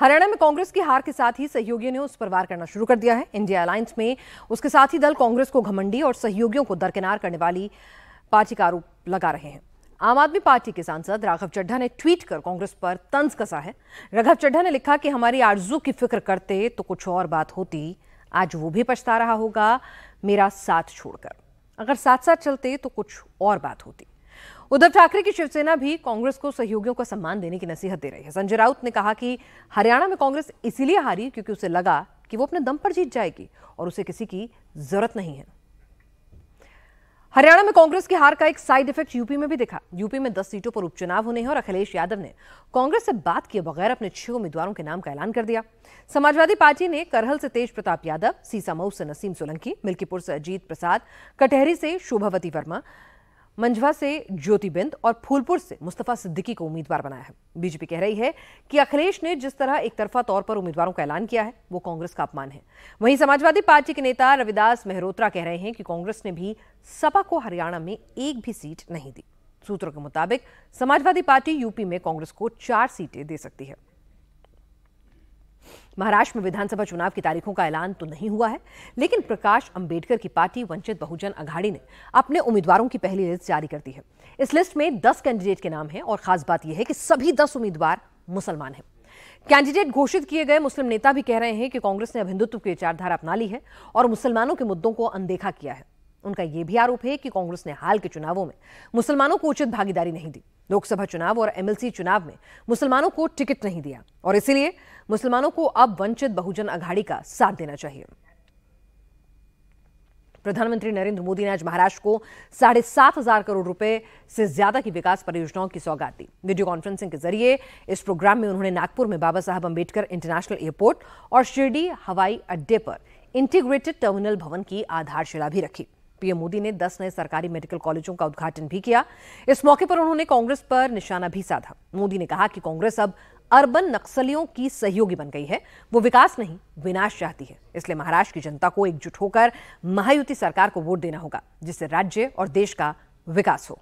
हरियाणा में कांग्रेस की हार के साथ ही सहयोगियों ने उस पर वार करना शुरू कर दिया है इंडिया अलायंस में उसके साथ ही दल कांग्रेस को घमंडी और सहयोगियों को दरकिनार करने वाली पार्टी का आरोप लगा रहे हैं आम आदमी पार्टी के सांसद राघव चड्ढा ने ट्वीट कर कांग्रेस पर तंज कसा है राघव चड्ढा ने लिखा कि हमारी आरजू की फिक्र करते तो कुछ और बात होती आज वो भी पछता रहा होगा मेरा साथ छोड़कर अगर साथ साथ चलते तो कुछ और बात होती उद्धव ठाकरे की शिवसेना भी कांग्रेस को सहयोगियों का सम्मान देने की नसीहत दे रही है संजय राउत ने कहा कि हरियाणा में कांग्रेस इसीलिए हारी क्योंकि उसे लगा कि वो अपने दम पर जीत जाएगी और उसे किसी की जरूरत नहीं है हरियाणा में कांग्रेस की हार का एक साइड इफेक्ट यूपी में भी दिखा यूपी में 10 सीटों पर उपचुनाव होने हैं और अखिलेश यादव ने कांग्रेस से बात किए बगैर अपने छह उम्मीदवारों के नाम का ऐलान कर दिया समाजवादी पार्टी ने करहल से तेज प्रताप यादव सीसा मऊ से नसीम सोलंकी मिल्कीपुर से अजीत प्रसाद कटहरी से शोभावती वर्मा मंझवा से ज्योति बिंद और फूलपुर से मुस्तफा सिद्दीकी को उम्मीदवार बनाया है बीजेपी कह रही है कि अखिलेश ने जिस तरह एक तरफा तौर पर उम्मीदवारों का ऐलान किया है वो कांग्रेस का अपमान है वहीं समाजवादी पार्टी के नेता रविदास मेहरोत्रा कह रहे हैं कि कांग्रेस ने भी सपा को हरियाणा में एक भी सीट नहीं दी सूत्रों के मुताबिक समाजवादी पार्टी यूपी में कांग्रेस को चार सीटें दे सकती है महाराष्ट्र में विधानसभा चुनाव की तारीखों का ऐलान तो नहीं हुआ है लेकिन प्रकाश अंबेडकर की पार्टी वंचित बहुजन अघाड़ी ने अपने उम्मीदवारों की पहली लिस्ट जारी कर दी है इस लिस्ट में दस कैंडिडेट के नाम है और खास बात यह है कि सभी दस उम्मीदवार मुसलमान हैं कैंडिडेट घोषित किए गए मुस्लिम नेता भी कह रहे हैं कि कांग्रेस ने अब हिंदुत्व की विचारधारा अपना ली है और मुसलमानों के मुद्दों को अनदेखा किया है उनका यह भी आरोप है कि कांग्रेस ने हाल के चुनावों में मुसलमानों को उचित भागीदारी नहीं दी लोकसभा चुनाव और एमएलसी चुनाव में मुसलमानों को टिकट नहीं दिया और इसीलिए मुसलमानों को अब वंचित बहुजन अघाड़ी का साथ देना चाहिए प्रधानमंत्री नरेंद्र मोदी ने आज महाराष्ट्र को साढ़े सात हजार करोड़ रुपए से ज्यादा की विकास परियोजनाओं की सौगात दी वीडियो कॉन्फ्रेंसिंग के जरिए इस प्रोग्राम में उन्होंने नागपुर में बाबा साहब अंबेडकर इंटरनेशनल एयरपोर्ट और शिरडी हवाई अड्डे पर इंटीग्रेटेड टर्मिनल भवन की आधारशिला भी रखी पीएम मोदी ने 10 नए सरकारी मेडिकल कॉलेजों का उद्घाटन भी किया इस मौके पर उन्होंने कांग्रेस पर निशाना भी साधा मोदी ने कहा कि कांग्रेस अब अर्बन नक्सलियों की सहयोगी बन गई है वो विकास नहीं विनाश चाहती है इसलिए महाराष्ट्र की जनता को एकजुट होकर महायुति सरकार को वोट देना होगा जिससे राज्य और देश का विकास हो